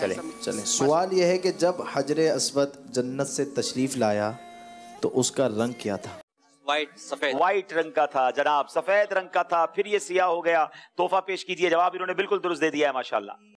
चले चले सवाल यह है कि जब हजर असवद जन्नत से तशरीफ लाया तो उसका रंग क्या था वाइट सफेद वाइट रंग का था जनाब सफेद रंग का था फिर ये सियाह हो गया तोहफा पेश कीजिए जवाब इन्होंने बिल्कुल दुरुस्त दे दिया है माशाल्लाह